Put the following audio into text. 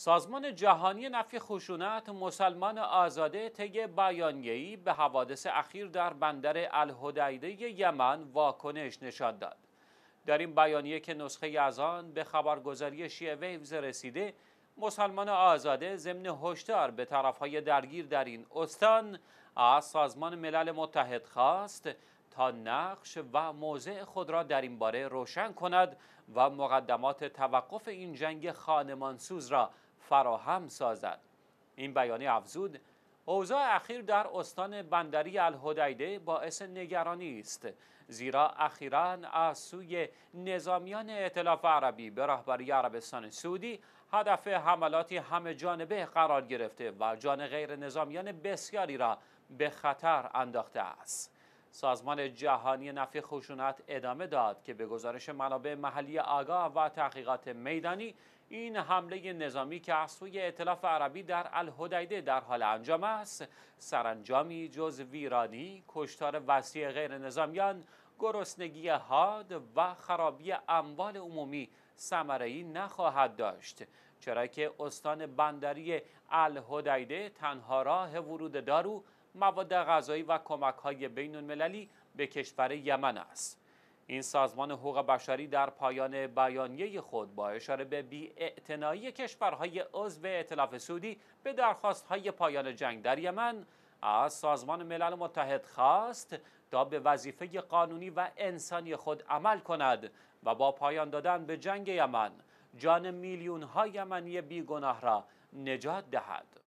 سازمان جهانی نفی خشونت مسلمان آزاده طی بیانیه‌ای به حوادث اخیر در بندر الهدیده یمن واکنش نشان داد. در این بیانیه که نسخه از آن به خبرگزاری شیعه ویوز رسیده، مسلمان آزاده ضمن هشدار به طرفهای درگیر در این استان از سازمان ملل متحد خواست تا نقش و موضع خود را در این باره روشن کند و مقدمات توقف این جنگ خانمانسوز را فراهم سازد این بیانیه افزود اوضاع اخیر در استان بندری الهدیده باعث نگرانی است زیرا اخیرا از سوی نظامیان اطلاف عربی به رهبری عربستان سعودی هدف حملاتی همه جانبه قرار گرفته و جان غیر نظامیان بسیاری را به خطر انداخته است سازمان جهانی نفی خشونت ادامه داد که به گزارش منابع محلی آگاه و تحقیقات میدانی این حمله نظامی که از سوی اطلاف عربی در الهدیده در حال انجام است سرانجامی جز ویرانی کشتار وسیع غیر نظامیان گرسنگی حاد و خرابی اموال عمومی ثمرهای نخواهد داشت چرا که استان بندری الهدیده تنها راه ورود دارو مواد غذایی و کمک های بین المللی به کشور یمن است. این سازمان حقوق بشری در پایان بیانیه خود با اشاره به بیاعتنایی کشورهای عضو اطلاف سعودی به درخواست های پایان جنگ در یمن از سازمان ملل متحد خواست تا به وظیفه قانونی و انسانی خود عمل کند و با پایان دادن به جنگ یمن جان میلیون های یمنی بیگناه را نجات دهد.